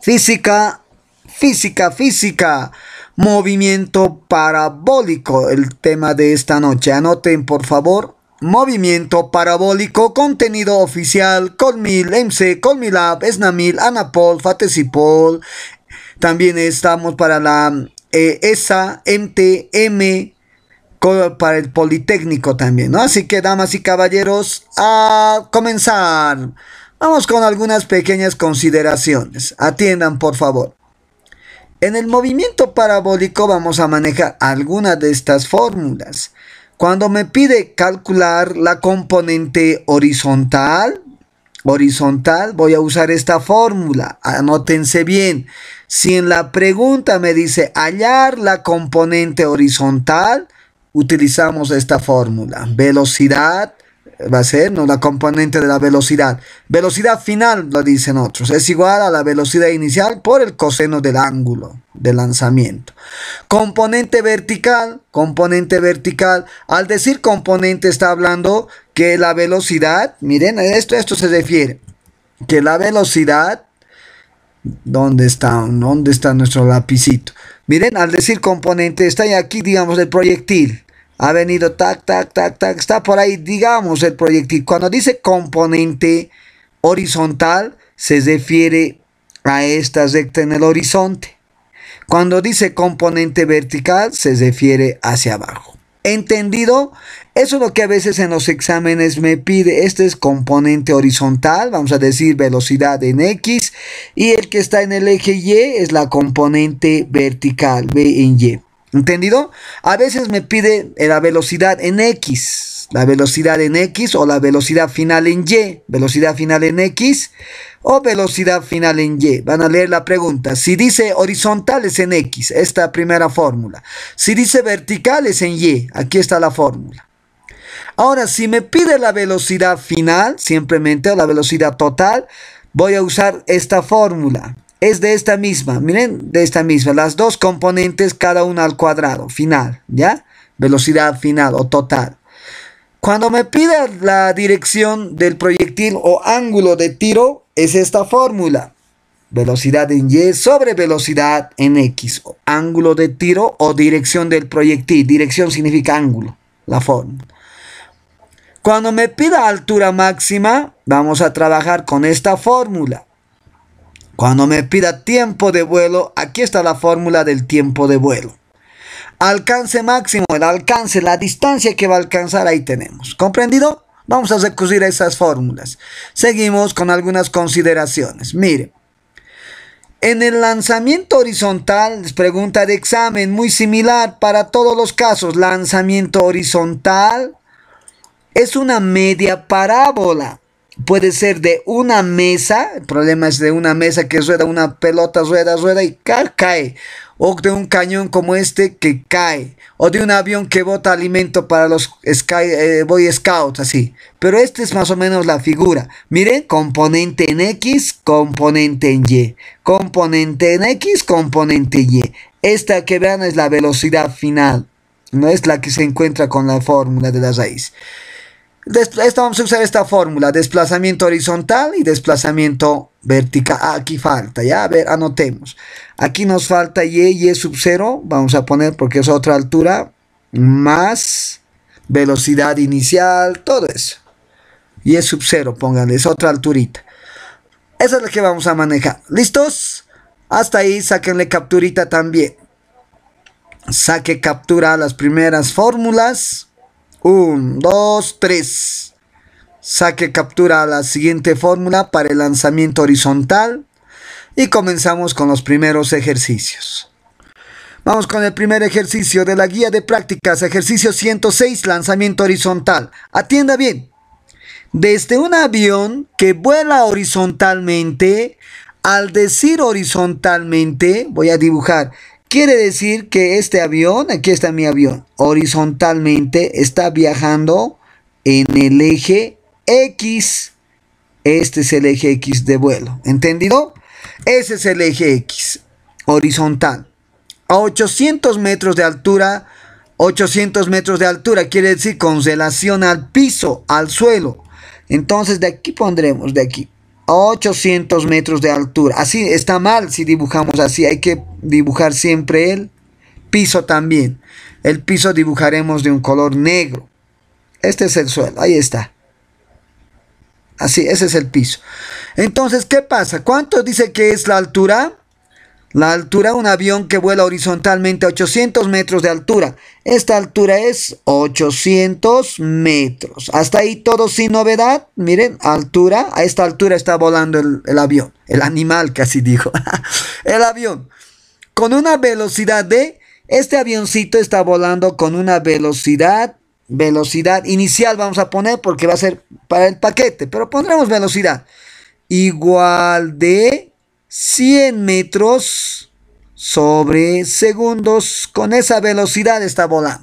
Física, física, física. Movimiento parabólico, el tema de esta noche. Anoten por favor. Movimiento parabólico, contenido oficial, Colmil, MC, Colmilab, Esnamil, Anapol, Fatecipol. También estamos para la eh, ESA, MTM, para el Politécnico también, Así que, damas y caballeros, a comenzar. Vamos con algunas pequeñas consideraciones. Atiendan, por favor. En el movimiento parabólico vamos a manejar algunas de estas fórmulas. Cuando me pide calcular la componente horizontal, horizontal, voy a usar esta fórmula. Anótense bien. Si en la pregunta me dice hallar la componente horizontal, utilizamos esta fórmula. Velocidad va a ser ¿no? la componente de la velocidad. Velocidad final, lo dicen otros, es igual a la velocidad inicial por el coseno del ángulo de lanzamiento. Componente vertical, componente vertical. Al decir componente está hablando que la velocidad, miren, esto, esto se refiere, que la velocidad, ¿dónde está? ¿Dónde está nuestro lapicito? Miren, al decir componente está aquí, digamos, el proyectil ha venido tac, tac, tac, tac, está por ahí, digamos, el proyectil. Cuando dice componente horizontal, se refiere a esta recta en el horizonte. Cuando dice componente vertical, se refiere hacia abajo. ¿Entendido? Eso es lo que a veces en los exámenes me pide. Este es componente horizontal, vamos a decir velocidad en X. Y el que está en el eje Y es la componente vertical, B en Y. ¿Entendido? A veces me pide la velocidad en X, la velocidad en X o la velocidad final en Y, velocidad final en X o velocidad final en Y. Van a leer la pregunta. Si dice horizontales en X, esta primera fórmula. Si dice verticales en Y, aquí está la fórmula. Ahora, si me pide la velocidad final, simplemente o la velocidad total, voy a usar esta fórmula es de esta misma, miren, de esta misma, las dos componentes cada una al cuadrado, final, ¿ya? Velocidad final o total. Cuando me pida la dirección del proyectil o ángulo de tiro, es esta fórmula. Velocidad en Y sobre velocidad en X. O ángulo de tiro o dirección del proyectil. Dirección significa ángulo, la fórmula. Cuando me pida altura máxima, vamos a trabajar con esta fórmula. Cuando me pida tiempo de vuelo, aquí está la fórmula del tiempo de vuelo. Alcance máximo, el alcance, la distancia que va a alcanzar, ahí tenemos. ¿Comprendido? Vamos a recurrir esas fórmulas. Seguimos con algunas consideraciones. Mire, en el lanzamiento horizontal, pregunta de examen muy similar para todos los casos. Lanzamiento horizontal es una media parábola puede ser de una mesa, el problema es de una mesa que rueda una pelota, rueda, rueda y cae, O de un cañón como este que cae. O de un avión que bota alimento para los sky, eh, Boy Scouts, así. Pero esta es más o menos la figura. Miren, componente en X, componente en Y. Componente en X, componente Y. Esta que vean es la velocidad final. No es la que se encuentra con la fórmula de la raíz vamos a usar esta fórmula, desplazamiento horizontal y desplazamiento vertical. Ah, aquí falta, ya, a ver, anotemos. Aquí nos falta y, y sub 0, vamos a poner porque es otra altura, más velocidad inicial, todo eso. Y sub 0, pónganle, es otra alturita. Esa es la que vamos a manejar. ¿Listos? Hasta ahí, sáquenle capturita también. Saque captura las primeras fórmulas. 1, 2, 3. Saque captura la siguiente fórmula para el lanzamiento horizontal. Y comenzamos con los primeros ejercicios. Vamos con el primer ejercicio de la guía de prácticas, ejercicio 106, lanzamiento horizontal. Atienda bien. Desde un avión que vuela horizontalmente, al decir horizontalmente, voy a dibujar Quiere decir que este avión, aquí está mi avión, horizontalmente está viajando en el eje X. Este es el eje X de vuelo, ¿entendido? Ese es el eje X, horizontal. A 800 metros de altura, 800 metros de altura quiere decir con relación al piso, al suelo. Entonces de aquí pondremos, de aquí, 800 metros de altura. Así está mal si dibujamos así. Hay que dibujar siempre el piso también. El piso dibujaremos de un color negro. Este es el suelo. Ahí está. Así, ese es el piso. Entonces, ¿qué pasa? ¿Cuánto dice que es la altura? La altura un avión que vuela horizontalmente a 800 metros de altura. Esta altura es 800 metros. Hasta ahí todo sin novedad. Miren, altura. A esta altura está volando el, el avión. El animal casi dijo. el avión. Con una velocidad de... Este avioncito está volando con una velocidad velocidad inicial vamos a poner porque va a ser para el paquete, pero pondremos velocidad igual de 100 metros sobre segundos. Con esa velocidad está bola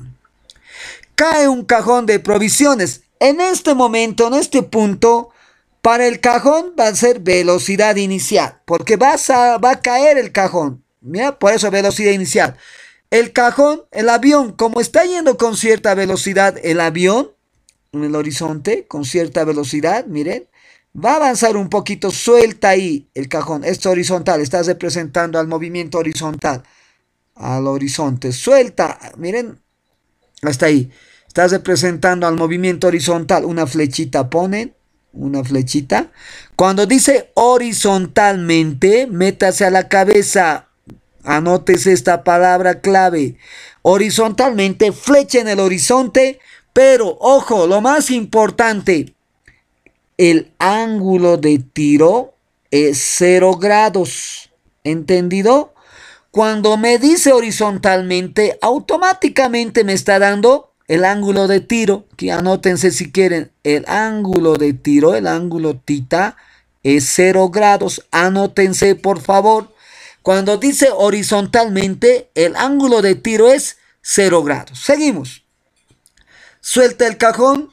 Cae un cajón de provisiones. En este momento, en este punto, para el cajón va a ser velocidad inicial. Porque va a caer el cajón. Mira, Por eso velocidad inicial. El cajón, el avión, como está yendo con cierta velocidad el avión en el horizonte, con cierta velocidad, miren, va a avanzar un poquito, suelta ahí el cajón, esto horizontal, estás representando al movimiento horizontal, al horizonte, suelta, miren, hasta ahí, estás representando al movimiento horizontal, una flechita ponen, una flechita, cuando dice horizontalmente, métase a la cabeza, anótese esta palabra clave, horizontalmente, flecha en el horizonte, pero ojo, lo más importante, el ángulo de tiro es 0 grados. ¿Entendido? Cuando me dice horizontalmente, automáticamente me está dando el ángulo de tiro. anótense si quieren. El ángulo de tiro, el ángulo tita, es 0 grados. Anótense por favor. Cuando dice horizontalmente, el ángulo de tiro es 0 grados. Seguimos. Suelta el cajón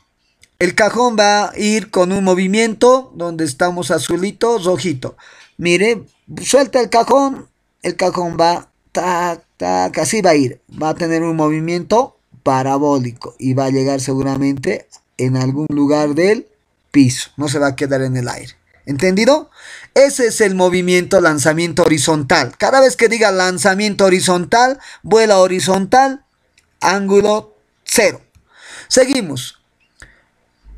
el cajón va a ir con un movimiento donde estamos azulito, rojito. Mire, suelta el cajón, el cajón va, tac, ta, así va a ir. Va a tener un movimiento parabólico y va a llegar seguramente en algún lugar del piso. No se va a quedar en el aire. ¿Entendido? Ese es el movimiento lanzamiento horizontal. Cada vez que diga lanzamiento horizontal, vuela horizontal, ángulo cero. Seguimos.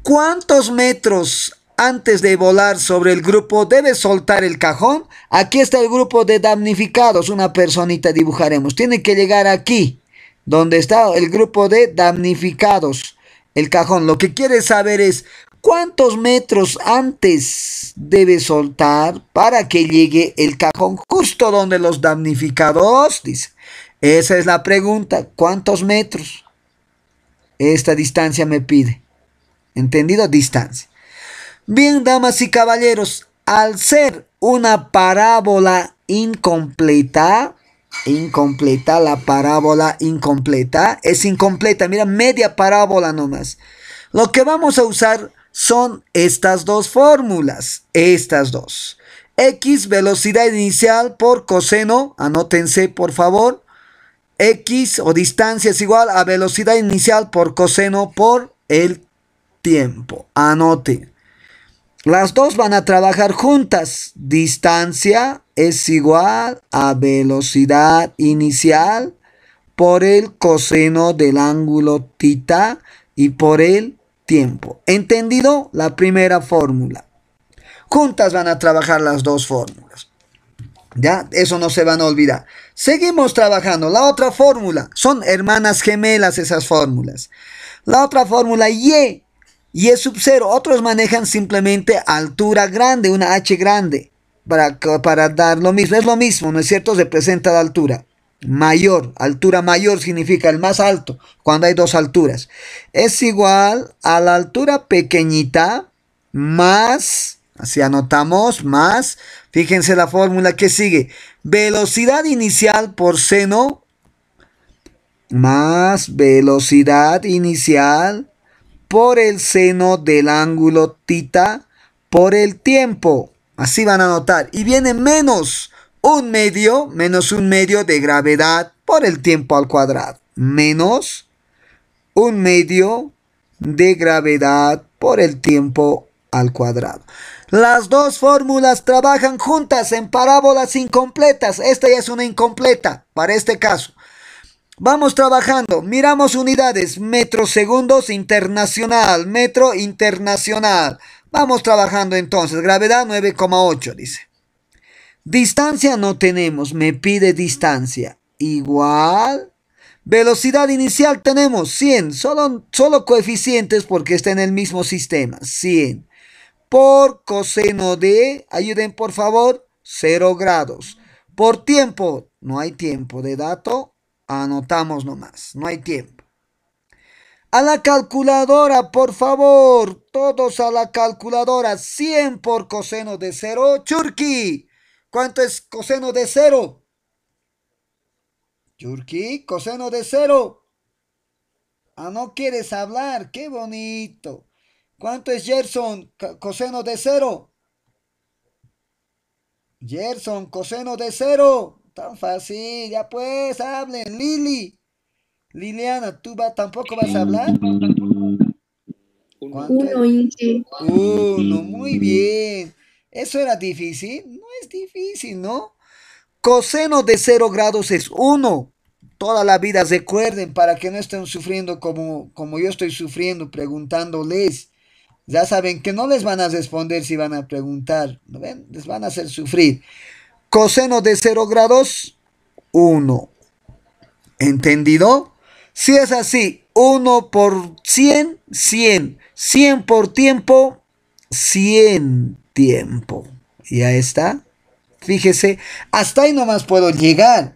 ¿Cuántos metros antes de volar sobre el grupo debe soltar el cajón? Aquí está el grupo de damnificados, una personita dibujaremos. Tiene que llegar aquí, donde está el grupo de damnificados, el cajón. Lo que quiere saber es cuántos metros antes debe soltar para que llegue el cajón justo donde los damnificados, dice. Esa es la pregunta, ¿cuántos metros? Esta distancia me pide entendido distancia. Bien, damas y caballeros, al ser una parábola incompleta, incompleta, la parábola incompleta es incompleta, mira, media parábola nomás. Lo que vamos a usar son estas dos fórmulas, estas dos. X velocidad inicial por coseno, anótense por favor. X o distancia es igual a velocidad inicial por coseno por el tiempo. Anote. Las dos van a trabajar juntas. Distancia es igual a velocidad inicial por el coseno del ángulo tita y por el tiempo. ¿Entendido? La primera fórmula. Juntas van a trabajar las dos fórmulas. ¿Ya? Eso no se van a olvidar. Seguimos trabajando. La otra fórmula. Son hermanas gemelas esas fórmulas. La otra fórmula Y y es sub cero. Otros manejan simplemente altura grande, una H grande, para, para dar lo mismo. Es lo mismo, ¿no es cierto? Se presenta la altura. Mayor, altura mayor significa el más alto, cuando hay dos alturas. Es igual a la altura pequeñita más, así anotamos, más, fíjense la fórmula que sigue, velocidad inicial por seno más velocidad inicial por el seno del ángulo tita por el tiempo. Así van a notar. Y viene menos un medio, menos un medio de gravedad por el tiempo al cuadrado. Menos un medio de gravedad por el tiempo al cuadrado. Las dos fórmulas trabajan juntas en parábolas incompletas. Esta ya es una incompleta para este caso. Vamos trabajando, miramos unidades, metro segundos internacional, metro internacional. Vamos trabajando entonces, gravedad 9,8 dice. Distancia no tenemos, me pide distancia. Igual. Velocidad inicial tenemos 100, solo, solo coeficientes porque está en el mismo sistema, 100. Por coseno de, ayuden por favor, 0 grados. Por tiempo, no hay tiempo de dato, Anotamos nomás, no hay tiempo. A la calculadora, por favor. Todos a la calculadora. 100 por coseno de 0. Churki, ¿cuánto es coseno de 0? Churki, coseno de 0. Ah, no quieres hablar. Qué bonito. ¿Cuánto es Gerson, coseno de 0? Gerson, coseno de 0. Tan fácil, ya pues, hablen, Lili. Liliana, ¿tú tampoco vas a hablar? Uno, Uno, muy bien. ¿Eso era difícil? No es difícil, ¿no? Coseno de cero grados es uno Toda la vida recuerden para que no estén sufriendo como, como yo estoy sufriendo preguntándoles. Ya saben que no les van a responder si van a preguntar. Les van a hacer sufrir. Coseno de 0 grados, 1. ¿Entendido? Si es así, 1 por 100, 100. 100 por tiempo, 100 tiempo. Ya está. Fíjese, hasta ahí nomás puedo llegar.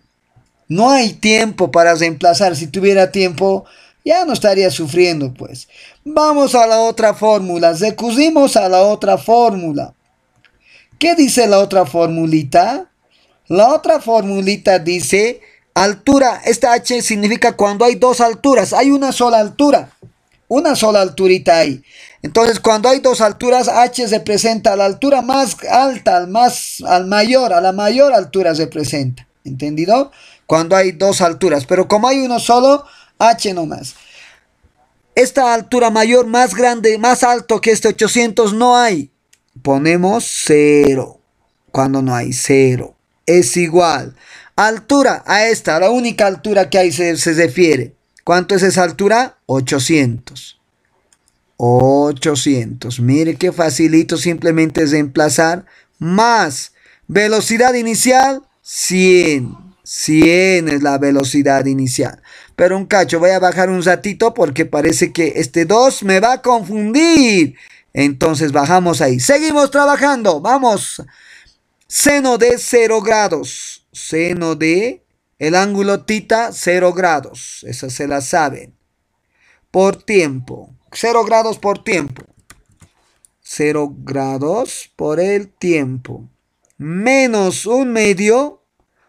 No hay tiempo para reemplazar. Si tuviera tiempo, ya no estaría sufriendo, pues. Vamos a la otra fórmula. Recusimos a la otra fórmula. ¿Qué dice la otra formulita? La otra formulita dice altura. Esta H significa cuando hay dos alturas. Hay una sola altura. Una sola alturita ahí. Entonces, cuando hay dos alturas, H se presenta la altura más alta, al, más, al mayor, a la mayor altura se presenta. ¿Entendido? Cuando hay dos alturas. Pero como hay uno solo, H nomás. Esta altura mayor, más grande, más alto que este 800 no hay ponemos 0 cuando no hay 0. Es igual. Altura a esta, la única altura que hay se, se refiere. ¿Cuánto es esa altura? 800. 800. Mire qué facilito simplemente es reemplazar. Más velocidad inicial 100. 100 es la velocidad inicial. Pero un cacho, voy a bajar un ratito porque parece que este 2 me va a confundir. Entonces bajamos ahí. Seguimos trabajando. Vamos. Seno de 0 grados. Seno de el ángulo tita 0 grados. Esa se la saben. Por tiempo. 0 grados por tiempo. 0 grados por el tiempo. Menos un medio.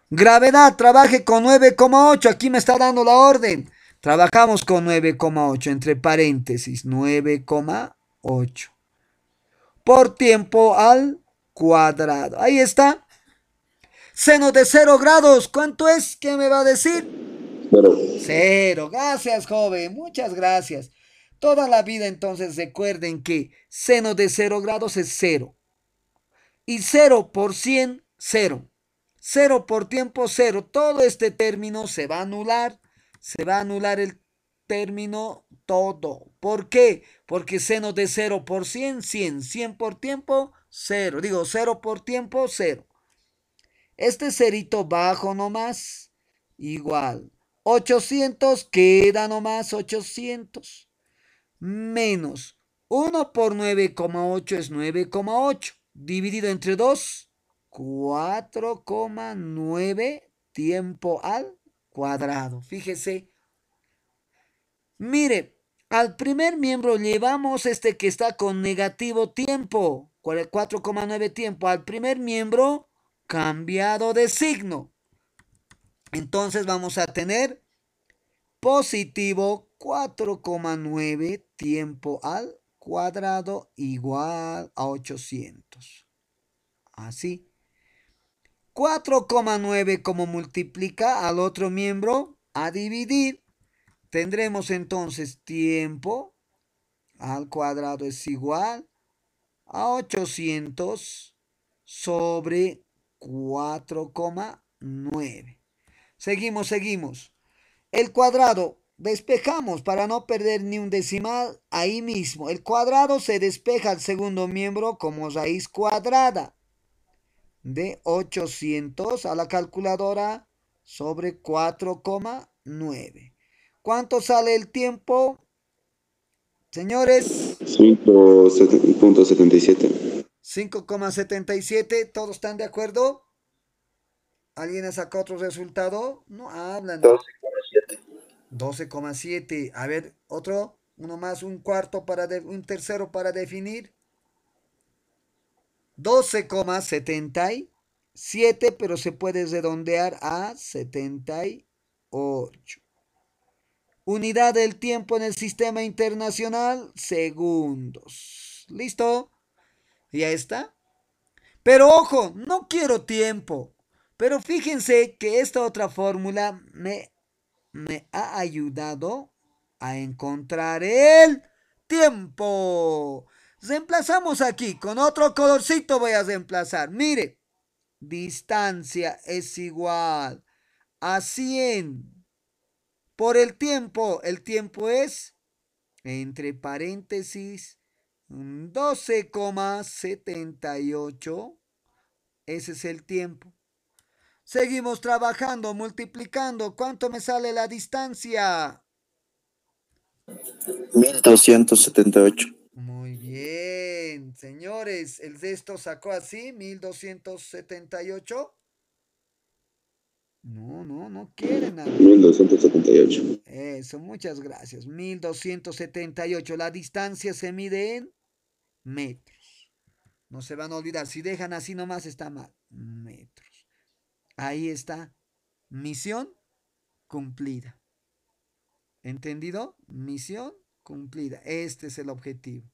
Gravedad. Trabaje con 9,8. Aquí me está dando la orden. Trabajamos con 9,8 entre paréntesis. 9,8 por tiempo al cuadrado. Ahí está. Seno de cero grados, ¿cuánto es? ¿Qué me va a decir? Cero. Cero. Gracias, joven. Muchas gracias. Toda la vida entonces recuerden que seno de cero grados es cero. Y 0 por 100, 0. 0 por tiempo, cero. Todo este término se va a anular. Se va a anular el Término todo. ¿Por qué? Porque seno de 0 por 100, 100. 100 por tiempo, 0. Digo, 0 por tiempo, 0. Este cerito bajo nomás, igual. 800 queda nomás 800. Menos 1 por 9,8 es 9,8. Dividido entre 2, 4,9 tiempo al cuadrado. Fíjese Mire, al primer miembro llevamos este que está con negativo tiempo, 4,9 tiempo, al primer miembro cambiado de signo. Entonces vamos a tener positivo 4,9 tiempo al cuadrado igual a 800. Así. 4,9 como multiplica al otro miembro a dividir Tendremos entonces tiempo al cuadrado es igual a 800 sobre 4,9. Seguimos, seguimos. El cuadrado despejamos para no perder ni un decimal ahí mismo. El cuadrado se despeja al segundo miembro como raíz cuadrada de 800 a la calculadora sobre 4,9. ¿Cuánto sale el tiempo? Señores. 5.77. 5,77. ¿Todos están de acuerdo? ¿Alguien ha sacado otro resultado? No hablan. 12,7. 12,7. A ver, otro. Uno más, un cuarto para un tercero para definir. 12,77, pero se puede redondear a 78. Unidad del tiempo en el sistema internacional, segundos. ¿Listo? Ya está. Pero ojo, no quiero tiempo. Pero fíjense que esta otra fórmula me, me ha ayudado a encontrar el tiempo. Reemplazamos aquí, con otro colorcito voy a reemplazar. Mire, distancia es igual a 100 por el tiempo. El tiempo es, entre paréntesis, 12,78. Mm, Ese es el tiempo. Seguimos trabajando, multiplicando. ¿Cuánto me sale la distancia? 1278. Muy bien, señores. El de esto sacó así, 1278. No, no, no quieren nada. 1278. Eso, muchas gracias. 1278. La distancia se mide en metros. No se van a olvidar. Si dejan así nomás está mal. Metros. Ahí está. Misión cumplida. ¿Entendido? Misión cumplida. Este es el objetivo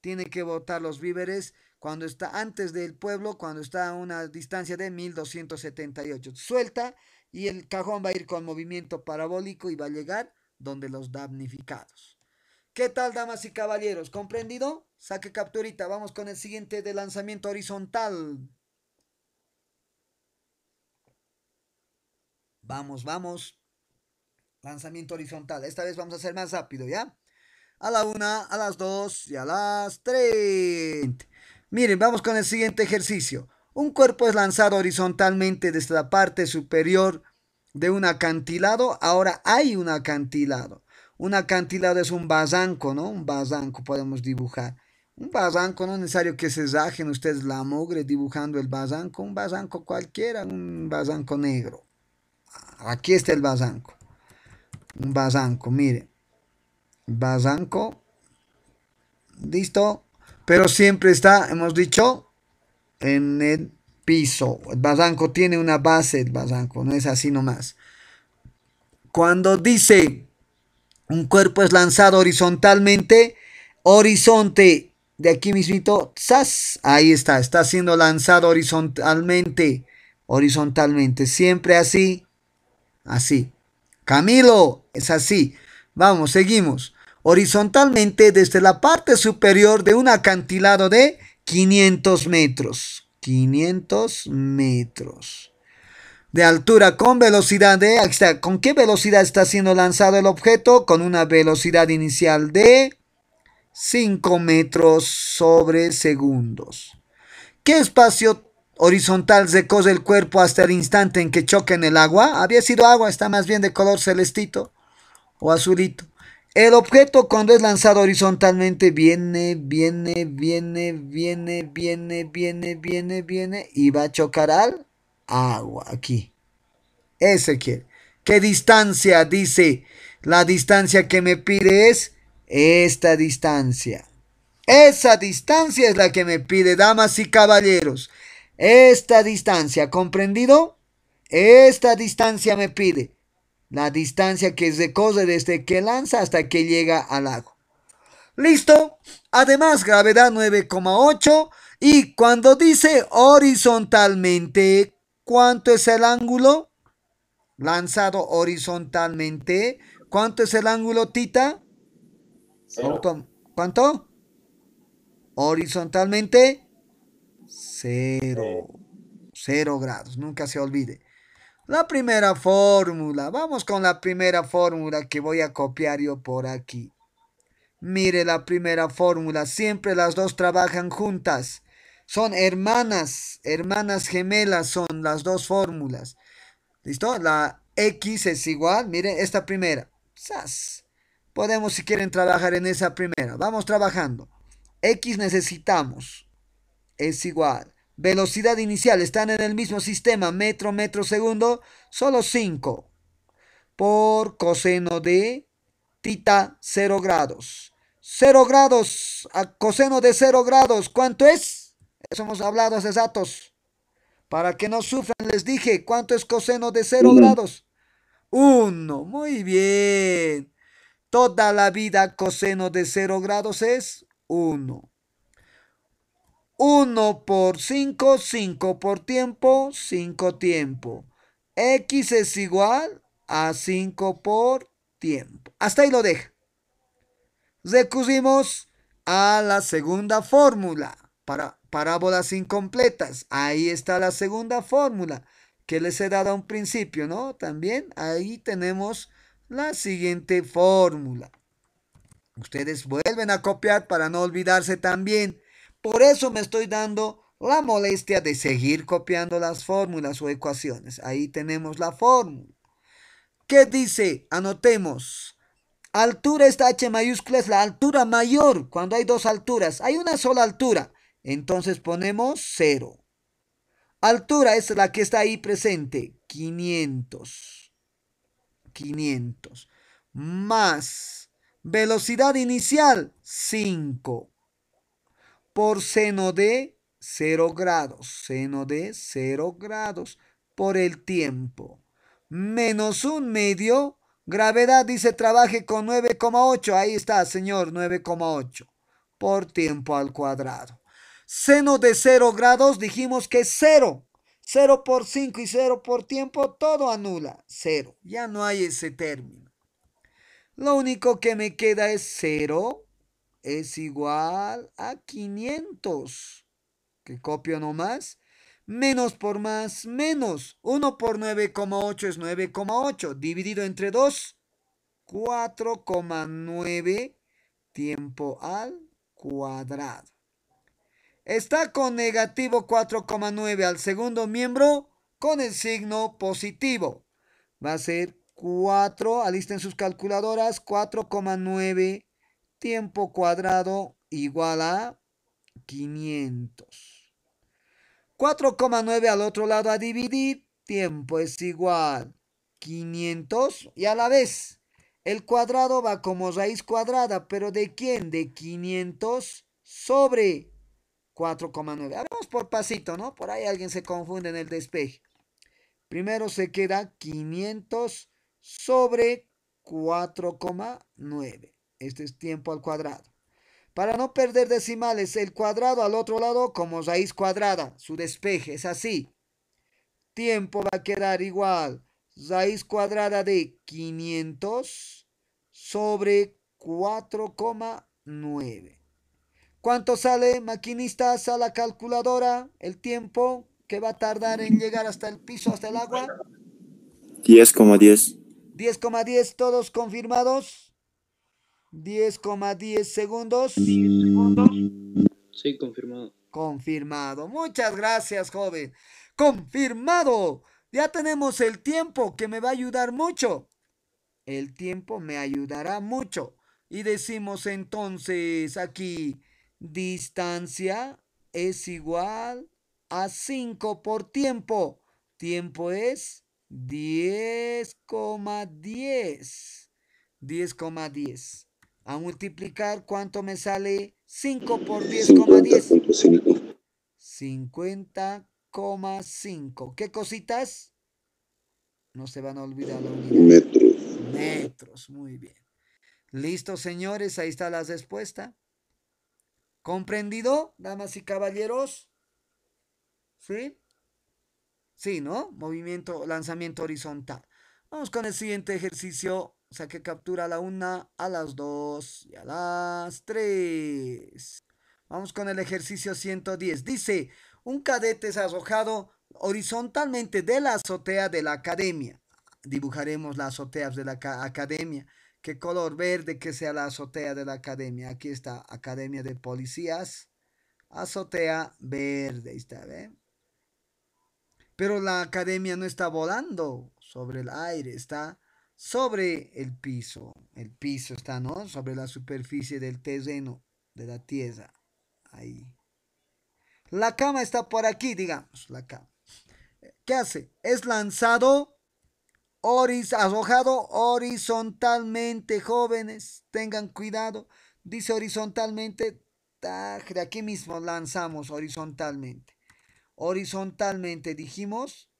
tiene que botar los víveres cuando está antes del pueblo, cuando está a una distancia de 1278. Suelta y el cajón va a ir con movimiento parabólico y va a llegar donde los damnificados. ¿Qué tal, damas y caballeros? ¿Comprendido? Saque capturita. Vamos con el siguiente de lanzamiento horizontal. Vamos, vamos. Lanzamiento horizontal. Esta vez vamos a hacer más rápido, ¿ya? a la una, a las dos y a las tres. Miren, vamos con el siguiente ejercicio. Un cuerpo es lanzado horizontalmente desde la parte superior de un acantilado. Ahora hay un acantilado. Un acantilado es un basanco, ¿no? Un basanco podemos dibujar. Un bazanco, no es necesario que se zajen ustedes la mugre dibujando el basanco. Un basanco cualquiera, un basanco negro. Aquí está el basanco. Un basanco, miren. Barranco. Listo. Pero siempre está, hemos dicho, en el piso. El barranco tiene una base, el barranco, no es así nomás. Cuando dice un cuerpo es lanzado horizontalmente, horizonte, de aquí mismito, ¡zas! ahí está, está siendo lanzado horizontalmente, horizontalmente, siempre así, así. Camilo, es así. Vamos, seguimos horizontalmente desde la parte superior de un acantilado de 500 metros. 500 metros. De altura con velocidad de... ¿Con qué velocidad está siendo lanzado el objeto? Con una velocidad inicial de 5 metros sobre segundos. ¿Qué espacio horizontal se cose el cuerpo hasta el instante en que choque en el agua? Había sido agua, está más bien de color celestito o azulito. El objeto cuando es lanzado horizontalmente viene, viene, viene, viene, viene, viene, viene, viene y va a chocar al agua aquí. Ese quiere. ¿Qué distancia? Dice, la distancia que me pide es esta distancia. Esa distancia es la que me pide, damas y caballeros. Esta distancia, ¿comprendido? Esta distancia me pide la distancia que cose desde que lanza hasta que llega al lago. ¿Listo? Además, gravedad 9,8 y cuando dice horizontalmente, ¿cuánto es el ángulo? Lanzado horizontalmente, ¿cuánto es el ángulo, Tita? Cero. ¿Cuánto? Horizontalmente, cero. Eh. Cero grados, nunca se olvide. La primera fórmula, vamos con la primera fórmula que voy a copiar yo por aquí. Mire la primera fórmula, siempre las dos trabajan juntas. Son hermanas, hermanas gemelas son las dos fórmulas. ¿Listo? La X es igual, mire esta primera. Podemos si quieren trabajar en esa primera. Vamos trabajando. X necesitamos. Es igual velocidad inicial están en el mismo sistema metro, metro segundo, solo 5 por coseno de tita 0 grados. 0 grados, a coseno de 0 grados, ¿cuánto es? Eso hemos hablado hace datos. Para que no sufran, les dije, ¿cuánto es coseno de 0 grados? 1, muy bien. Toda la vida coseno de 0 grados es 1. 1 por 5, 5 por tiempo, 5 tiempo. X es igual a 5 por tiempo. Hasta ahí lo deja. Recurrimos a la segunda fórmula para parábolas incompletas. Ahí está la segunda fórmula que les he dado a un principio, ¿no? También ahí tenemos la siguiente fórmula. Ustedes vuelven a copiar para no olvidarse también. Por eso me estoy dando la molestia de seguir copiando las fórmulas o ecuaciones. Ahí tenemos la fórmula. ¿Qué dice? Anotemos. Altura, esta H mayúscula es la altura mayor cuando hay dos alturas. Hay una sola altura. Entonces ponemos 0. Altura es la que está ahí presente. 500. 500. Más velocidad inicial 5 por seno de 0 grados, seno de 0 grados por el tiempo, menos un medio. Gravedad dice trabaje con 9,8. Ahí está, señor, 9,8 por tiempo al cuadrado. Seno de 0 grados dijimos que es 0. 0 por 5 y 0 por tiempo, todo anula. 0. Ya no hay ese término. Lo único que me queda es 0 es igual a 500, que copio nomás, menos por más menos, 1 por 9,8 es 9,8, dividido entre 2, 4,9 tiempo al cuadrado. Está con negativo 4,9 al segundo miembro con el signo positivo. Va a ser 4, alisten sus calculadoras, 4,9 tiempo cuadrado igual a 500. 4,9 al otro lado a dividir, tiempo es igual a 500 y a la vez el cuadrado va como raíz cuadrada, pero ¿de quién? De 500 sobre 4,9. Hablamos por pasito, ¿no? Por ahí alguien se confunde en el despeje. Primero se queda 500 sobre 4,9. Este es tiempo al cuadrado. Para no perder decimales, el cuadrado al otro lado como raíz cuadrada. Su despeje es así. Tiempo va a quedar igual. Raíz cuadrada de 500 sobre 4,9. ¿Cuánto sale, maquinistas, a la calculadora? El tiempo que va a tardar en llegar hasta el piso, hasta el agua. 10,10. 10,10, todos confirmados. 10,10 segundos. 10 segundos. Sí, confirmado. Confirmado. Muchas gracias, joven. Confirmado. Ya tenemos el tiempo que me va a ayudar mucho. El tiempo me ayudará mucho. Y decimos entonces aquí, distancia es igual a 5 por tiempo. Tiempo es 10,10. 10,10 a multiplicar cuánto me sale 5 por 10,10. 50,5. ¿Qué cositas? No se van a olvidar Metros. Metros, muy bien. Listo, señores, ahí está la respuesta. ¿Comprendido, damas y caballeros? ¿Sí? Sí, ¿no? Movimiento, lanzamiento horizontal. Vamos con el siguiente ejercicio o sea que captura a la una, a las dos y a las tres. Vamos con el ejercicio 110. Dice, un cadete es arrojado horizontalmente de la azotea de la academia. Dibujaremos las azoteas de la academia. ¿Qué color verde que sea la azotea de la academia? Aquí está, academia de policías. Azotea verde, está, ¿ven? Pero la academia no está volando sobre el aire, está sobre el piso. El piso está, ¿no? Sobre la superficie del terreno, de la tierra. Ahí. La cama está por aquí, digamos, la cama. ¿Qué hace? Es lanzado, arrojado horizontalmente, jóvenes. Tengan cuidado. Dice horizontalmente, de aquí mismo lanzamos horizontalmente. Horizontalmente dijimos.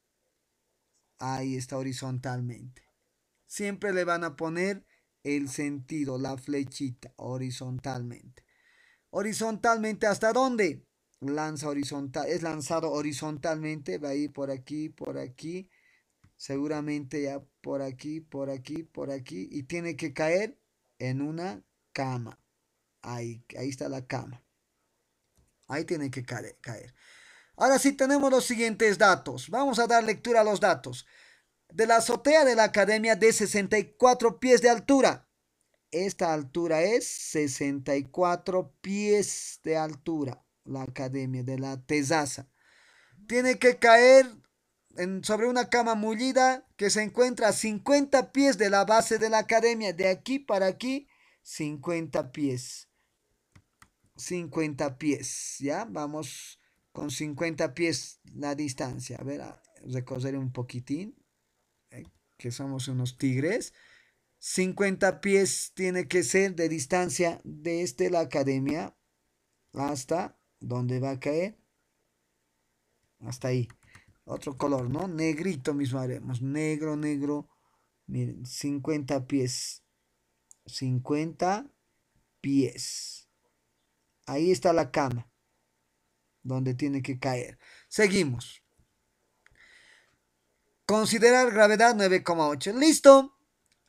Ahí está horizontalmente siempre le van a poner el sentido, la flechita, horizontalmente. Horizontalmente, ¿hasta dónde? Lanza horizontal, es lanzado horizontalmente, va a ir por aquí, por aquí, seguramente ya por aquí, por aquí, por aquí, y tiene que caer en una cama. Ahí, ahí está la cama. Ahí tiene que caer. Ahora sí tenemos los siguientes datos. Vamos a dar lectura a los datos de la azotea de la academia de 64 pies de altura. Esta altura es 64 pies de altura, la academia de la tesaza. Tiene que caer sobre una cama mullida que se encuentra a 50 pies de la base de la academia. De aquí para aquí, 50 pies. 50 pies, ¿ya? Vamos con 50 pies la distancia. A ver, recorrer un poquitín que somos unos tigres. 50 pies tiene que ser de distancia desde este, la academia hasta donde va a caer. Hasta ahí. Otro color, ¿no? Negrito mismo haremos. Negro, negro. Miren, 50 pies. 50 pies. Ahí está la cama. Donde tiene que caer. Seguimos. Considerar gravedad 9,8. Listo.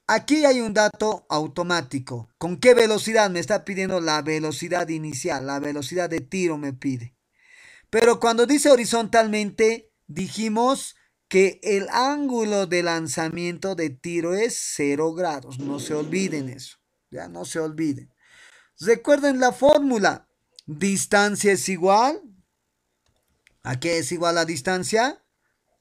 Aquí hay un dato automático. ¿Con qué velocidad? Me está pidiendo la velocidad inicial, la velocidad de tiro me pide. Pero cuando dice horizontalmente, dijimos que el ángulo de lanzamiento de tiro es 0 grados. No se olviden eso. Ya no se olviden. Recuerden la fórmula. Distancia es igual. ¿A qué es igual la distancia?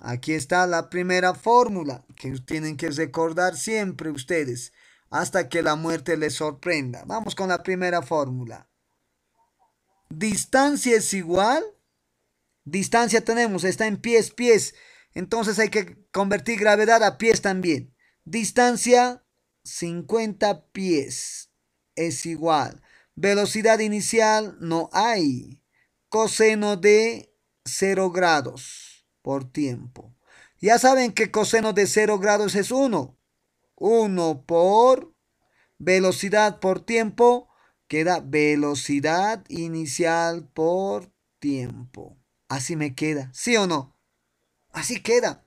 Aquí está la primera fórmula que tienen que recordar siempre ustedes hasta que la muerte les sorprenda. Vamos con la primera fórmula. Distancia es igual. Distancia tenemos, está en pies, pies. Entonces hay que convertir gravedad a pies también. Distancia 50 pies es igual. Velocidad inicial no hay. Coseno de 0 grados por tiempo. Ya saben que coseno de 0 grados es 1. 1 por velocidad por tiempo queda velocidad inicial por tiempo. Así me queda, ¿sí o no? Así queda.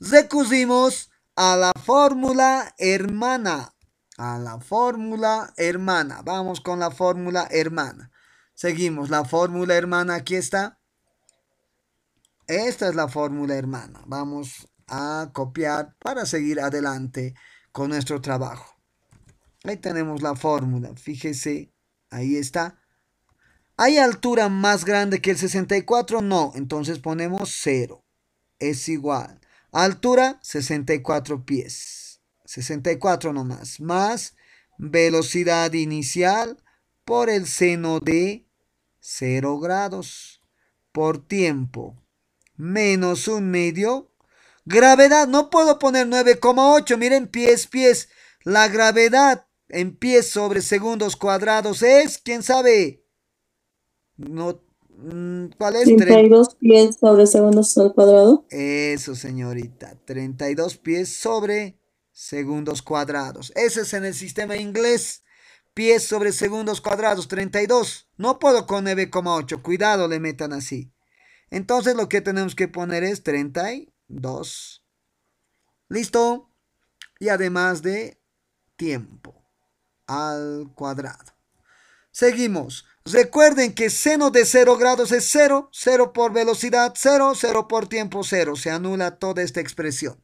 Recusimos a la fórmula hermana. A la fórmula hermana. Vamos con la fórmula hermana. Seguimos. La fórmula hermana aquí está. Esta es la fórmula hermana. Vamos a copiar para seguir adelante con nuestro trabajo. Ahí tenemos la fórmula. Fíjese, ahí está. ¿Hay altura más grande que el 64? No, entonces ponemos 0. Es igual. Altura 64 pies. 64 nomás. Más velocidad inicial por el seno de 0 grados. Por tiempo menos un medio. Gravedad, no puedo poner 9,8. Miren, pies, pies. La gravedad en pies sobre segundos cuadrados es, quién sabe. No, mm, ¿Cuál es? 32 pies sobre segundos cuadrado. Eso, señorita. 32 pies sobre segundos cuadrados. Ese es en el sistema inglés. Pies sobre segundos cuadrados, 32. No puedo con 9,8. Cuidado, le metan así. Entonces lo que tenemos que poner es 32. ¿Listo? Y además de tiempo al cuadrado. Seguimos. Recuerden que seno de 0 grados es 0, 0 por velocidad 0, 0 por tiempo 0. Se anula toda esta expresión.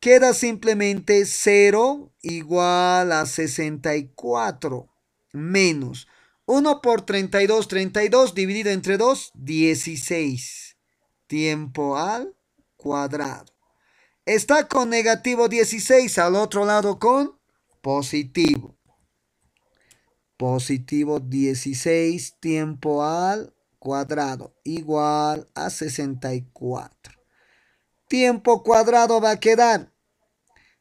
Queda simplemente 0 igual a 64 menos 1 por 32, 32 dividido entre 2, 16. Tiempo al cuadrado. Está con negativo 16, al otro lado con positivo. Positivo 16, tiempo al cuadrado, igual a 64. Tiempo cuadrado va a quedar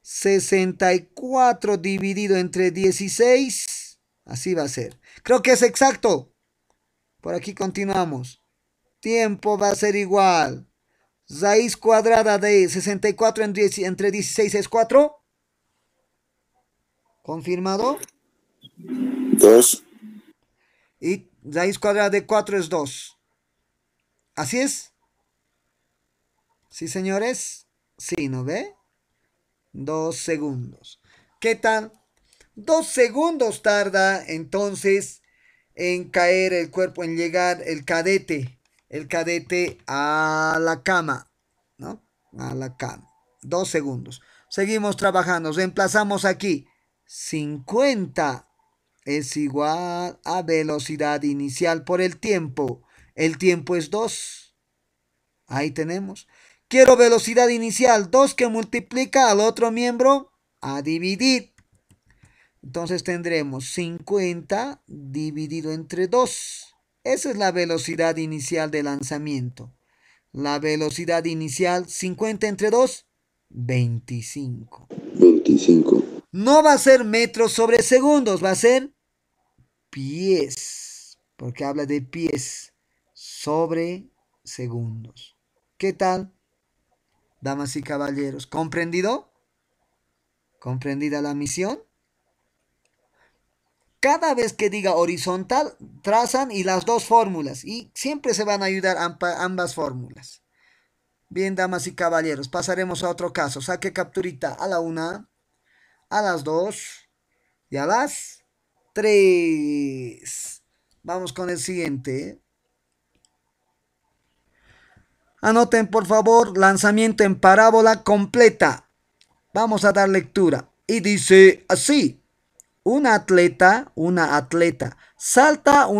64 dividido entre 16, Así va a ser. Creo que es exacto. Por aquí continuamos. Tiempo va a ser igual. Raíz cuadrada de 64 entre 16 es 4. Confirmado. 2. Y raíz cuadrada de 4 es 2. ¿Así es? Sí, señores. Sí, ¿no ve? Dos segundos. ¿Qué tal? Dos segundos tarda entonces en caer el cuerpo, en llegar el cadete, el cadete a la cama, ¿no? A la cama. Dos segundos. Seguimos trabajando. Reemplazamos aquí. 50 es igual a velocidad inicial por el tiempo. El tiempo es 2. Ahí tenemos. Quiero velocidad inicial 2 que multiplica al otro miembro a dividir. Entonces tendremos 50 dividido entre 2. Esa es la velocidad inicial de lanzamiento. La velocidad inicial 50 entre 2, 25. 25. No va a ser metros sobre segundos, va a ser pies. Porque habla de pies sobre segundos. ¿Qué tal, damas y caballeros? ¿Comprendido? ¿Comprendida la misión? Cada vez que diga horizontal, trazan y las dos fórmulas. Y siempre se van a ayudar ambas fórmulas. Bien, damas y caballeros, pasaremos a otro caso. Saque capturita a la una, a las dos y a las tres. Vamos con el siguiente. Anoten, por favor, lanzamiento en parábola completa. Vamos a dar lectura. Y dice así un atleta, una atleta, salta con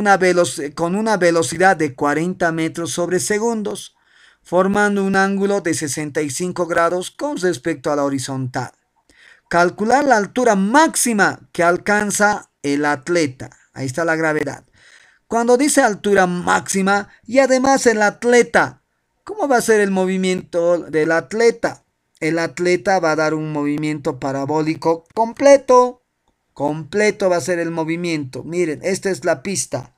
una velocidad de 40 metros sobre segundos, formando un ángulo de 65 grados con respecto a la horizontal. Calcular la altura máxima que alcanza el atleta. Ahí está la gravedad. Cuando dice altura máxima y además el atleta, ¿cómo va a ser el movimiento del atleta? El atleta va a dar un movimiento parabólico completo. Completo va a ser el movimiento. Miren, esta es la pista.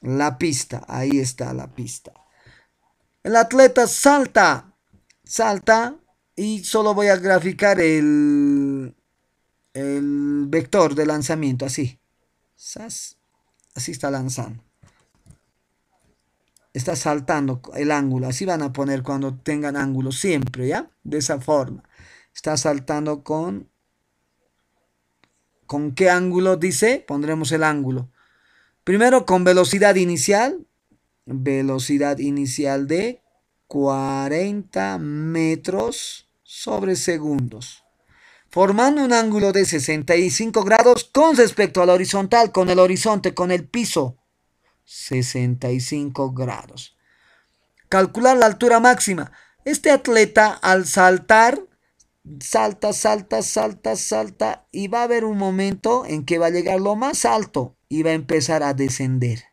La pista, ahí está la pista. El atleta salta, salta y solo voy a graficar el, el vector de lanzamiento, así. Así está lanzando. Está saltando el ángulo, así van a poner cuando tengan ángulo siempre, ¿ya? De esa forma. Está saltando con ¿Con qué ángulo dice? Pondremos el ángulo. Primero con velocidad inicial. Velocidad inicial de 40 metros sobre segundos. Formando un ángulo de 65 grados con respecto al horizontal, con el horizonte, con el piso. 65 grados. Calcular la altura máxima. Este atleta al saltar salta, salta, salta, salta y va a haber un momento en que va a llegar lo más alto y va a empezar a descender.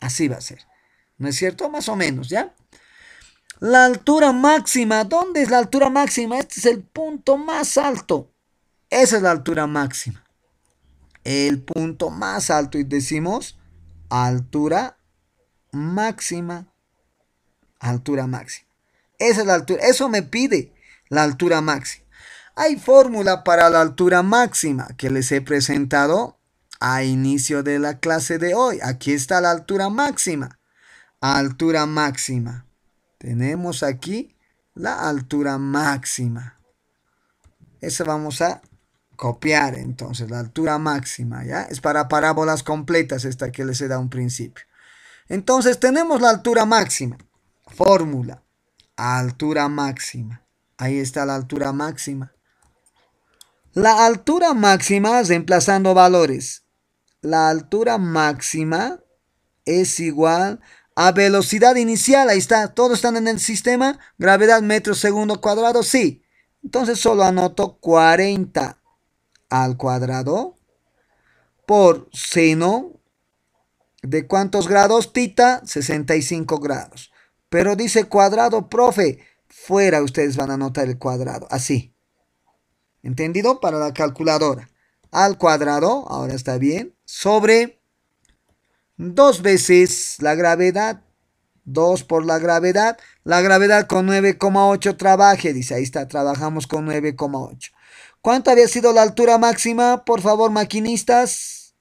Así va a ser. ¿No es cierto? Más o menos, ¿ya? La altura máxima. ¿Dónde es la altura máxima? Este es el punto más alto. Esa es la altura máxima. El punto más alto y decimos altura máxima. Altura máxima. Esa es la altura. Eso me pide la altura máxima. Hay fórmula para la altura máxima que les he presentado a inicio de la clase de hoy. Aquí está la altura máxima. Altura máxima. Tenemos aquí la altura máxima. Esa vamos a copiar entonces, la altura máxima, ¿ya? Es para parábolas completas esta que les he dado un principio. Entonces tenemos la altura máxima. Fórmula. Altura máxima. Ahí está la altura máxima. La altura máxima, reemplazando valores, la altura máxima es igual a velocidad inicial. Ahí está, todos están en el sistema. Gravedad metro segundo cuadrado, sí. Entonces solo anoto 40 al cuadrado por seno de cuántos grados, tita, 65 grados. Pero dice cuadrado, profe, fuera ustedes van a anotar el cuadrado, así. ¿Entendido? Para la calculadora. Al cuadrado, ahora está bien, sobre dos veces la gravedad, Dos por la gravedad, la gravedad con 9,8 trabaje, dice, ahí está, trabajamos con 9,8. ¿Cuánto había sido la altura máxima? Por favor, maquinistas,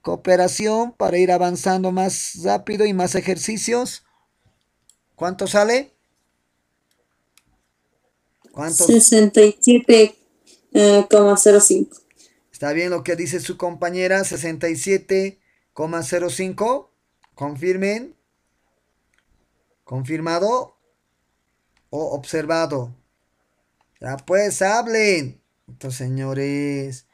cooperación para ir avanzando más rápido y más ejercicios. ¿Cuánto sale? ¿Cuánto? 67,05. Eh, ¿Está bien lo que dice su compañera? 67,05. Confirmen. ¿Confirmado o observado? Ya pues hablen. Entonces, señores.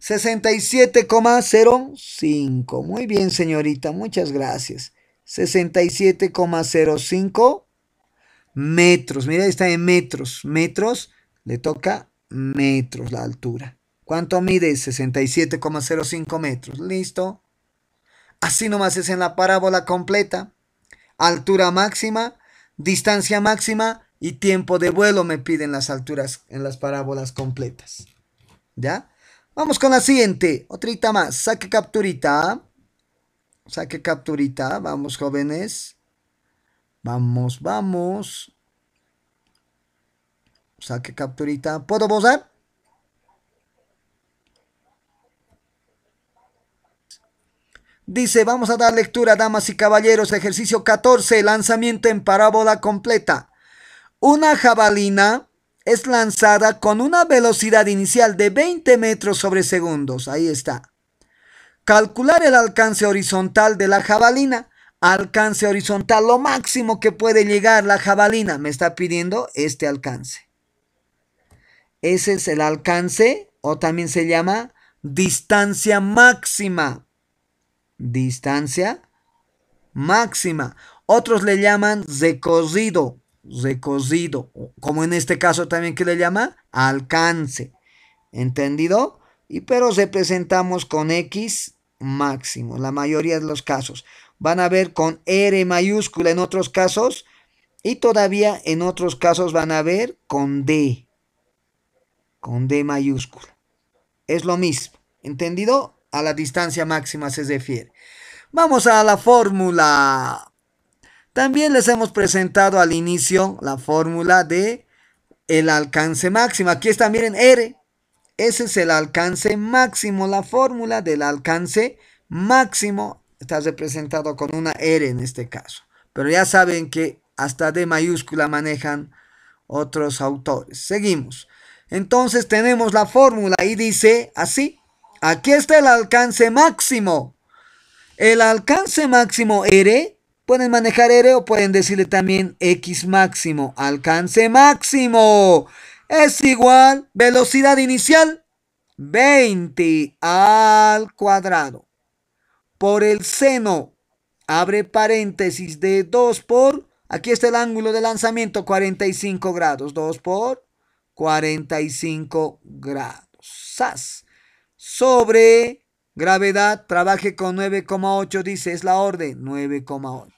67,05. Muy bien, señorita. Muchas gracias. 67,05 metros. Mira, está en metros. Metros, le toca metros la altura. ¿Cuánto mide? 67,05 metros. Listo. Así nomás es en la parábola completa. Altura máxima, distancia máxima y tiempo de vuelo me piden las alturas en las parábolas completas. ¿Ya? Vamos con la siguiente. Otrita más. Saque capturita. Saque capturita. Vamos, jóvenes. Vamos, vamos. Saque capturita. ¿Puedo posar? Dice, vamos a dar lectura, damas y caballeros, ejercicio 14, lanzamiento en parábola completa. Una jabalina es lanzada con una velocidad inicial de 20 metros sobre segundos. Ahí está. Calcular el alcance horizontal de la jabalina Alcance horizontal, lo máximo que puede llegar la jabalina. Me está pidiendo este alcance. Ese es el alcance o también se llama distancia máxima. Distancia máxima. Otros le llaman recorrido, recorrido, como en este caso también que le llama alcance. ¿Entendido? Y pero se presentamos con X máximo, la mayoría de los casos van a ver con R mayúscula en otros casos y todavía en otros casos van a ver con D, con D mayúscula. Es lo mismo, ¿entendido? A la distancia máxima se refiere. Vamos a la fórmula. También les hemos presentado al inicio la fórmula de el alcance máximo. Aquí está, miren, R. Ese es el alcance máximo, la fórmula del alcance máximo está representado con una R en este caso. Pero ya saben que hasta D mayúscula manejan otros autores. Seguimos. Entonces tenemos la fórmula y dice así. Aquí está el alcance máximo. El alcance máximo R, pueden manejar R o pueden decirle también X máximo. Alcance máximo es igual velocidad inicial 20 al cuadrado por el seno, abre paréntesis de 2 por, aquí está el ángulo de lanzamiento, 45 grados, 2 por 45 grados. SAS. Sobre gravedad, trabaje con 9,8, dice, es la orden, 9,8.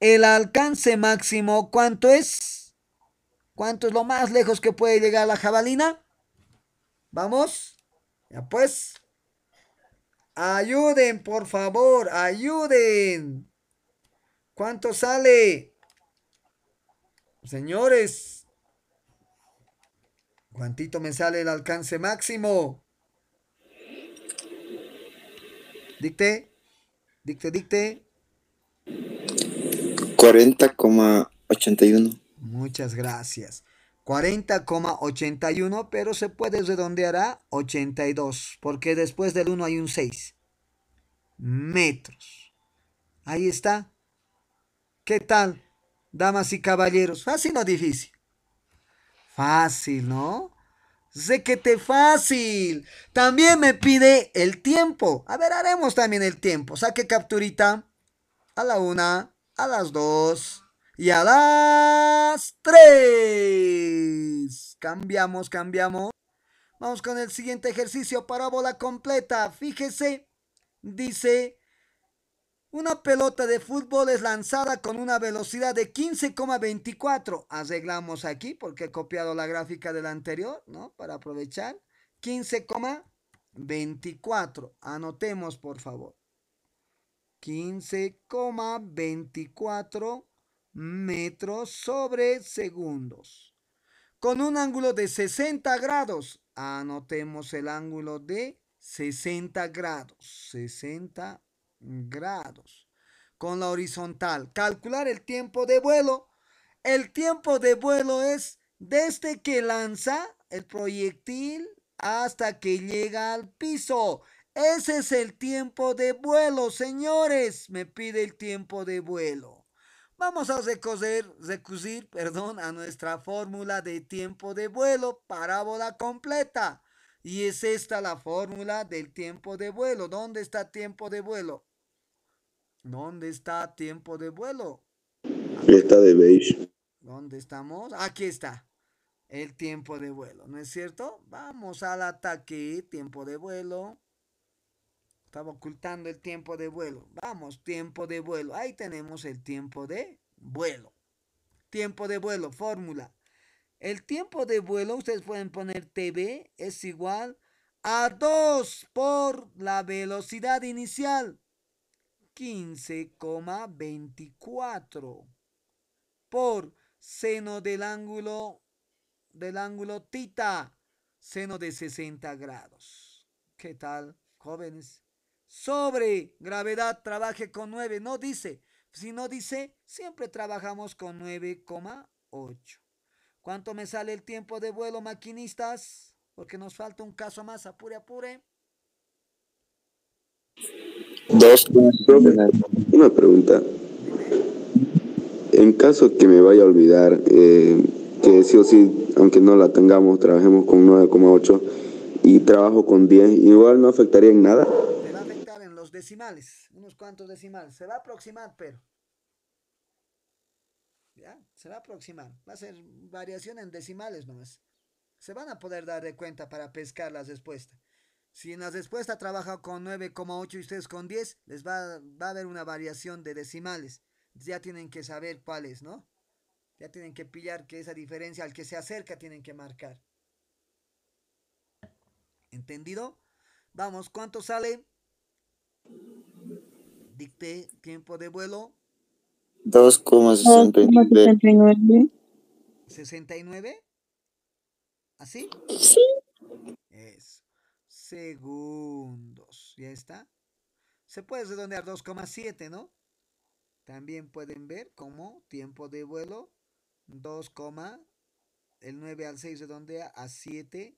El alcance máximo, ¿cuánto es? ¿Cuánto es lo más lejos que puede llegar la jabalina? Vamos, ya pues. Ayuden, por favor, ayuden. ¿Cuánto sale? Señores. ¿Cuántito me sale el alcance máximo? Dicte. Dicte, dicte. 40,81. Muchas gracias. 40,81, pero se puede redondear a 82, porque después del 1 hay un 6. Metros. Ahí está. ¿Qué tal, damas y caballeros? ¿Fácil o difícil? Fácil, ¿no? te fácil. También me pide el tiempo. A ver, haremos también el tiempo. Saque capturita. A la una, a las dos, y a las 3. Cambiamos, cambiamos. Vamos con el siguiente ejercicio, parábola completa. Fíjese, dice, una pelota de fútbol es lanzada con una velocidad de 15,24. Arreglamos aquí porque he copiado la gráfica de la anterior, ¿no? Para aprovechar. 15,24. Anotemos, por favor. 15,24 metros sobre segundos. Con un ángulo de 60 grados. Anotemos ah, el ángulo de 60 grados. 60 grados. Con la horizontal. Calcular el tiempo de vuelo. El tiempo de vuelo es desde que lanza el proyectil hasta que llega al piso. Ese es el tiempo de vuelo, señores. Me pide el tiempo de vuelo. Vamos a recocer, recusir perdón, a nuestra fórmula de tiempo de vuelo, parábola completa. Y es esta la fórmula del tiempo de vuelo. ¿Dónde está tiempo de vuelo? ¿Dónde está tiempo de vuelo? Está de beige. ¿Dónde estamos? Aquí está. El tiempo de vuelo, ¿no es cierto? Vamos al ataque, tiempo de vuelo. Estaba ocultando el tiempo de vuelo. Vamos, tiempo de vuelo. Ahí tenemos el tiempo de vuelo. Tiempo de vuelo, fórmula. El tiempo de vuelo, ustedes pueden poner TB, es igual a 2 por la velocidad inicial. 15,24 por seno del ángulo del ángulo tita, seno de 60 grados. ¿Qué tal, jóvenes? sobre gravedad trabaje con 9. No dice, si no dice, siempre trabajamos con 9,8. ¿Cuánto me sale el tiempo de vuelo, maquinistas? Porque nos falta un caso más. Apure, apure. Dos. Una pregunta. En caso que me vaya a olvidar, eh, que sí o sí, aunque no la tengamos, trabajemos con 9,8 y trabajo con 10, igual no afectaría en nada decimales, unos cuantos decimales. Se va a aproximar, pero. ¿Ya? Se va a aproximar. Va a ser variación en decimales nomás. Se van a poder dar de cuenta para pescar las respuestas. Si en las respuestas trabaja con 9,8 y ustedes con 10, les va, va a haber una variación de decimales. Ya tienen que saber cuáles, ¿no? Ya tienen que pillar que esa diferencia al que se acerca tienen que marcar. ¿Entendido? Vamos, ¿cuánto sale? Dicté tiempo de vuelo. 2,69. 69. ¿Así? Sí. Es Segundos. ¿Ya está? Se puede redondear 2,7, ¿no? También pueden ver como tiempo de vuelo 2, el 9 al 6 redondea a 7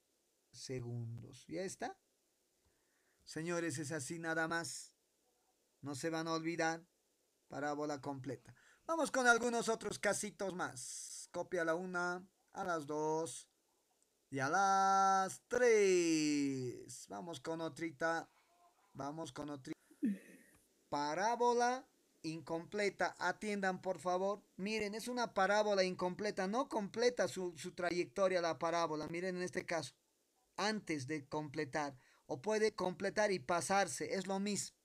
segundos. ¿Ya está? Señores, es así nada más. No se van a olvidar. Parábola completa. Vamos con algunos otros casitos más. Copia la una, a las dos y a las tres. Vamos con otrita. Vamos con otrita. Parábola incompleta. Atiendan, por favor. Miren, es una parábola incompleta. No completa su, su trayectoria la parábola. Miren en este caso. Antes de completar o puede completar y pasarse, es lo mismo.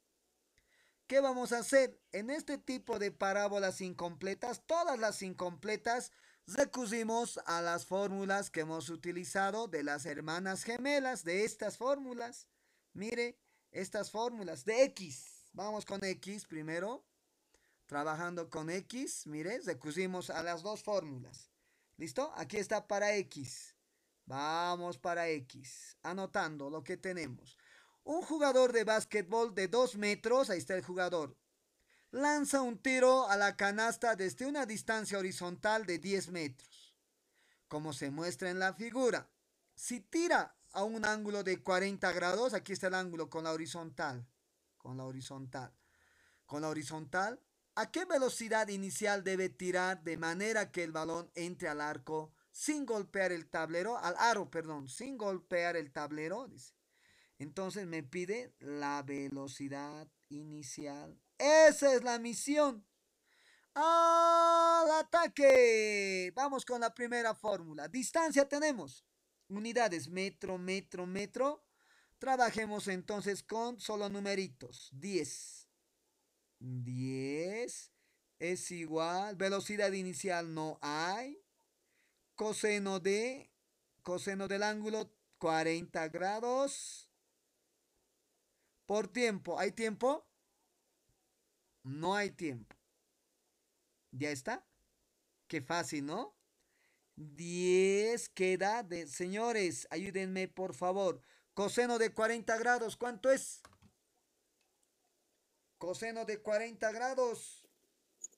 ¿Qué vamos a hacer? En este tipo de parábolas incompletas, todas las incompletas, recusimos a las fórmulas que hemos utilizado de las hermanas gemelas, de estas fórmulas. Mire, estas fórmulas de X. Vamos con X primero. Trabajando con X, mire, recusimos a las dos fórmulas. ¿Listo? Aquí está para X. Vamos para X, anotando lo que tenemos. Un jugador de básquetbol de 2 metros, ahí está el jugador, lanza un tiro a la canasta desde una distancia horizontal de 10 metros. Como se muestra en la figura, si tira a un ángulo de 40 grados, aquí está el ángulo con la horizontal, con la horizontal, con la horizontal, ¿a qué velocidad inicial debe tirar de manera que el balón entre al arco sin golpear el tablero, al aro, perdón, sin golpear el tablero, dice. Entonces me pide la velocidad inicial. Esa es la misión. ¡Al ataque! Vamos con la primera fórmula. Distancia tenemos. Unidades, metro, metro, metro. Trabajemos entonces con solo numeritos. 10. 10 es igual. Velocidad inicial no hay coseno de coseno del ángulo 40 grados por tiempo. ¿Hay tiempo? No hay tiempo. ¿Ya está? Qué fácil, ¿no? 10 queda de... Señores, ayúdenme por favor. Coseno de 40 grados, ¿cuánto es? Coseno de 40 grados.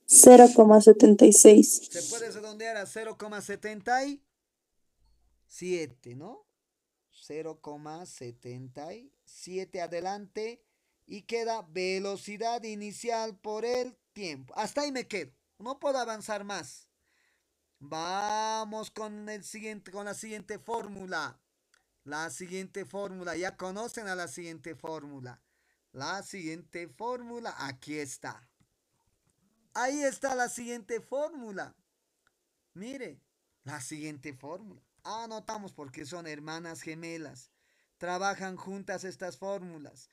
0,76. Se puede redondear a 0,77, ¿no? 0,77 adelante y queda velocidad inicial por el tiempo. Hasta ahí me quedo. No puedo avanzar más. Vamos con el siguiente con la siguiente fórmula. La siguiente fórmula, ya conocen a la siguiente fórmula. La siguiente fórmula, aquí está. Ahí está la siguiente fórmula. Mire, la siguiente fórmula. Anotamos porque son hermanas gemelas. Trabajan juntas estas fórmulas.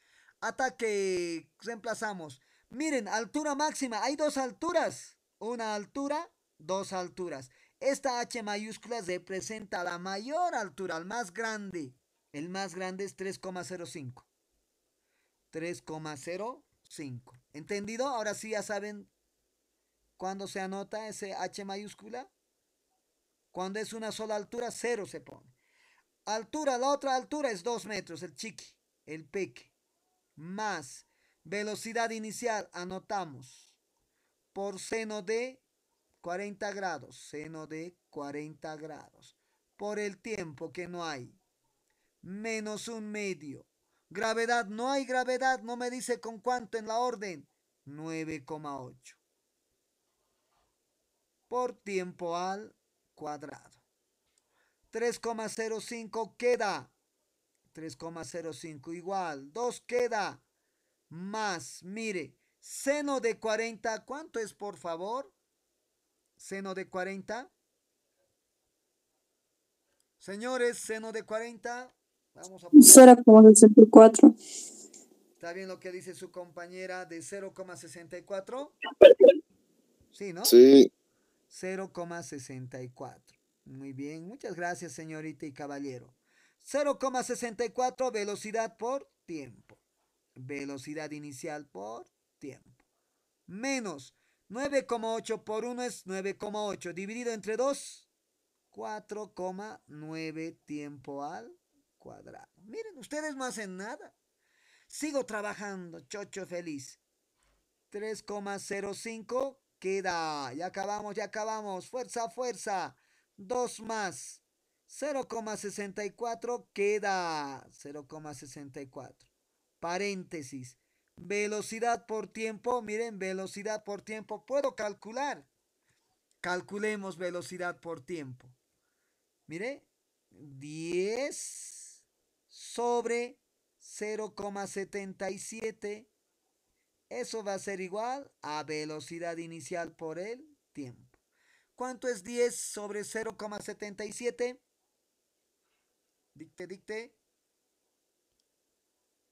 que reemplazamos. Miren, altura máxima. Hay dos alturas. Una altura, dos alturas. Esta H mayúscula representa la mayor altura, el más grande. El más grande es 3,05. 3,05. ¿Entendido? Ahora sí ya saben cuando se anota ese H mayúscula, cuando es una sola altura, cero se pone. Altura, la otra altura es dos metros, el chiqui, el peque. Más velocidad inicial, anotamos. Por seno de 40 grados, seno de 40 grados. Por el tiempo que no hay, menos un medio. Gravedad, no hay gravedad, no me dice con cuánto en la orden. 9,8 por tiempo al cuadrado. 3,05 queda. 3,05 igual. 2 queda. Más, mire, seno de 40, ¿cuánto es por favor? Seno de 40. Señores, seno de 40. Vamos a 0,64. ¿Está bien lo que dice su compañera de 0,64? Sí, ¿no? Sí. 0,64. Muy bien, muchas gracias señorita y caballero. 0,64 velocidad por tiempo. Velocidad inicial por tiempo. Menos 9,8 por 1 es 9,8. Dividido entre 2, 4,9 tiempo al cuadrado. Miren, ustedes no hacen nada. Sigo trabajando, chocho feliz. 3,05 queda. Ya acabamos, ya acabamos. Fuerza, fuerza. Dos más. 0,64 queda. 0,64. Paréntesis. Velocidad por tiempo. Miren, velocidad por tiempo. Puedo calcular. Calculemos velocidad por tiempo. Mire. 10 sobre 0,77 eso va a ser igual a velocidad inicial por el tiempo. ¿Cuánto es 10 sobre 0,77? Dicte, dicte.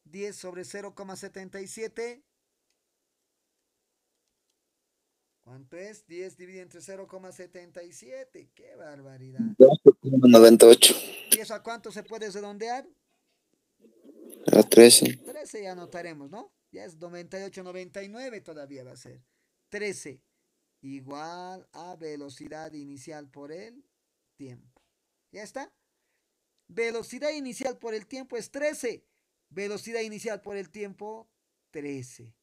10 sobre 0,77. ¿Cuánto es? 10 dividido entre 0,77. ¡Qué barbaridad! 2,98. ¿Y eso a cuánto se puede redondear? A 13. 13 ya anotaremos, ¿no? Ya es 98, 99 todavía va a ser. 13 igual a velocidad inicial por el tiempo. ¿Ya está? Velocidad inicial por el tiempo es 13. Velocidad inicial por el tiempo, 13.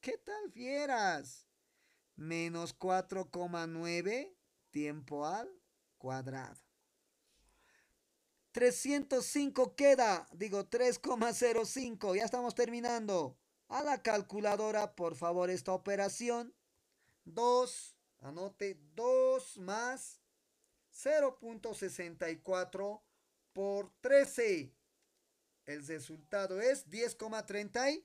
¿Qué tal fieras? Menos 4,9 tiempo al cuadrado. 305 queda, digo 3,05. Ya estamos terminando. A la calculadora, por favor, esta operación. 2, anote, 2 más 0.64 por 13. El resultado es 10,32.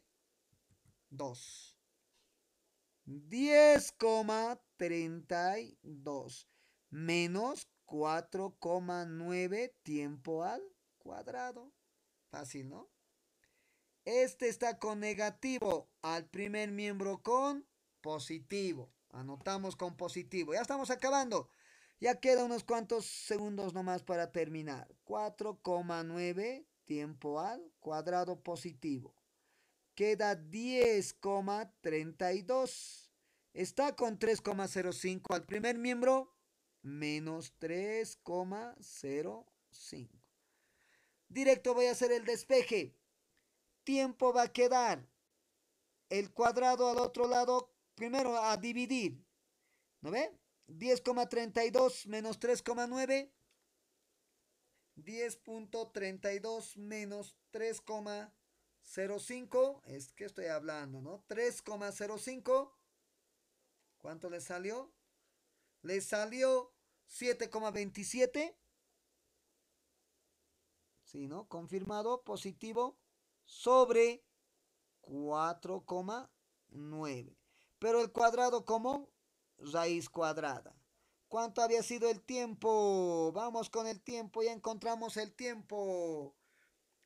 10,32 menos 4,9 tiempo al cuadrado. Fácil, ¿no? Este está con negativo al primer miembro con positivo. Anotamos con positivo. Ya estamos acabando. Ya queda unos cuantos segundos nomás para terminar. 4,9 tiempo al cuadrado positivo. Queda 10,32. Está con 3,05 al primer miembro. Menos 3,05. Directo voy a hacer el despeje tiempo va a quedar el cuadrado al otro lado, primero a dividir, ¿no ve? 10,32 menos 3,9. 10.32 menos 3,05. Es que estoy hablando, ¿no? 3,05. ¿Cuánto le salió? Le salió 7,27. Sí, ¿no? Confirmado, positivo sobre 4,9. Pero el cuadrado como raíz cuadrada. ¿Cuánto había sido el tiempo? Vamos con el tiempo, y encontramos el tiempo.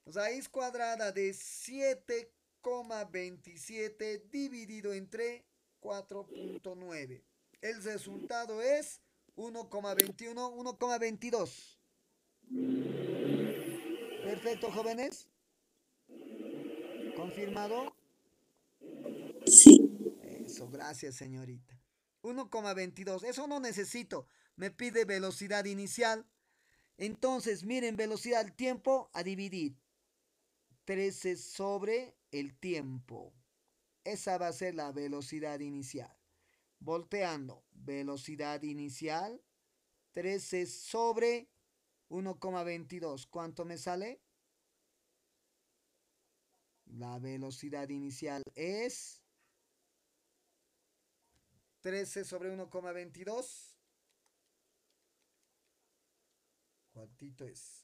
Raíz cuadrada de 7,27 dividido entre 4.9. El resultado es 1,21, 1,22. Perfecto, jóvenes. ¿Confirmado? Sí. Eso, gracias señorita. 1,22. Eso no necesito. Me pide velocidad inicial. Entonces, miren, velocidad al tiempo a dividir. 13 sobre el tiempo. Esa va a ser la velocidad inicial. Volteando, velocidad inicial, 13 sobre 1,22. ¿Cuánto me sale? La velocidad inicial es 13 sobre 1,22. ¿Cuánto es?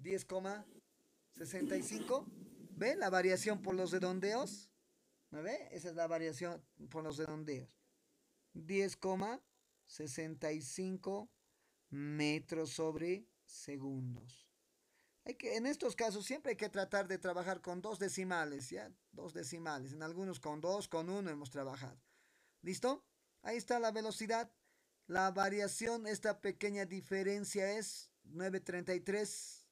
10,65. ¿Ve la variación por los redondeos? ¿Me ve? Esa es la variación por los redondeos. 10,65 metros sobre segundos que, en estos casos siempre hay que tratar de trabajar con dos decimales, ¿ya? Dos decimales. En algunos con dos, con uno hemos trabajado. ¿Listo? Ahí está la velocidad. La variación, esta pequeña diferencia es 933,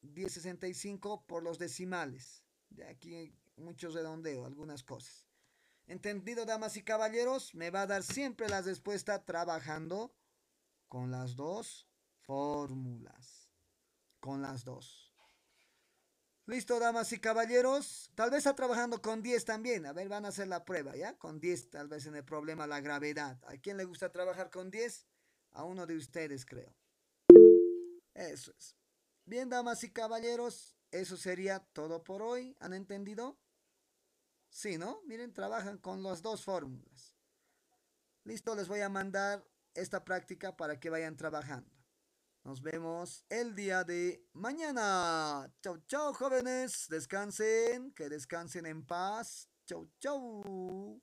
1065 por los decimales. De aquí muchos redondeo, algunas cosas. Entendido, damas y caballeros, me va a dar siempre la respuesta trabajando con las dos fórmulas con las dos. Listo, damas y caballeros. Tal vez está trabajando con 10 también. A ver, van a hacer la prueba, ¿ya? Con 10 tal vez en el problema la gravedad. ¿A quién le gusta trabajar con 10? A uno de ustedes, creo. Eso es. Bien, damas y caballeros, eso sería todo por hoy. ¿Han entendido? Sí, ¿no? Miren, trabajan con las dos fórmulas. Listo, les voy a mandar esta práctica para que vayan trabajando. Nos vemos el día de mañana. Chau, chau, jóvenes. Descansen, que descansen en paz. Chau, chau.